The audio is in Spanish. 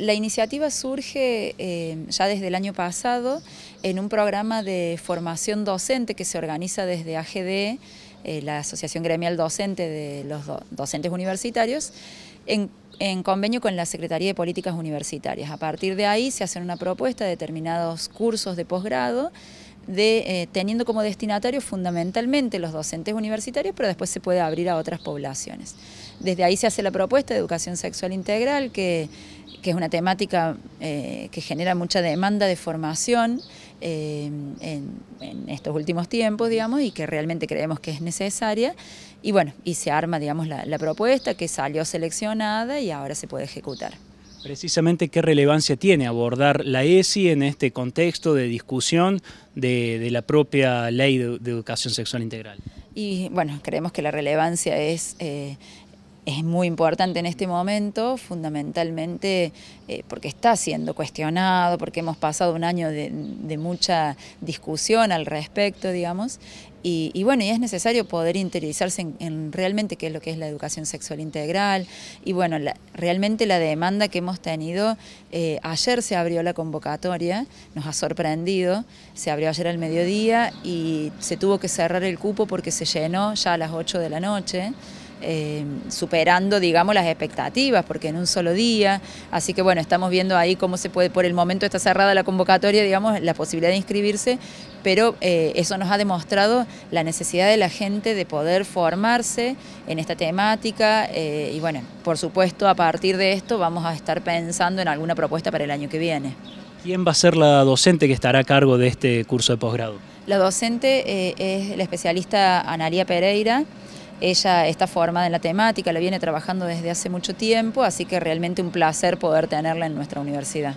La iniciativa surge eh, ya desde el año pasado en un programa de formación docente que se organiza desde AGD, eh, la Asociación Gremial Docente de los Docentes Universitarios, en, en, convenio con la Secretaría de Políticas Universitarias. A partir de ahí se hacen una propuesta de determinados cursos de posgrado de, eh, teniendo como destinatarios fundamentalmente los docentes universitarios, pero después se puede abrir a otras poblaciones. Desde ahí se hace la propuesta de educación sexual integral, que, es una temática eh, que genera mucha demanda de formación eh, en, estos últimos tiempos, digamos, y que realmente creemos que es necesaria. Y bueno, y se arma, digamos, la propuesta que salió seleccionada y ahora se puede ejecutar. Precisamente, ¿qué relevancia tiene abordar la ESI en este contexto de discusión de, la propia Ley de, Educación Sexual Integral? Y bueno, creemos que la relevancia es eh, es muy importante en este momento, fundamentalmente eh, porque está siendo cuestionado, porque hemos pasado un año de, mucha discusión al respecto, digamos, y, bueno, y es necesario poder interiorizarse en, realmente qué es lo que es la educación sexual integral. Y bueno, realmente la demanda que hemos tenido, eh, ayer se abrió la convocatoria, nos ha sorprendido, se abrió ayer al mediodía y se tuvo que cerrar el cupo porque se llenó ya a las 8 de la noche. Eh, superando, digamos, las expectativas, porque en un solo día. Así que bueno, estamos viendo ahí cómo se puede, por el momento está cerrada la convocatoria, digamos, la posibilidad de inscribirse, pero eh, eso nos ha demostrado la necesidad de la gente de poder formarse en esta temática eh, y bueno, por supuesto, a partir de esto vamos a estar pensando en alguna propuesta para el año que viene. ¿Quién va a ser la docente que estará a cargo de este curso de posgrado? La docente es la especialista Analia Pereira, ella está formada en la temática, la viene trabajando desde hace mucho tiempo, así que realmente un placer poder tenerla en nuestra universidad.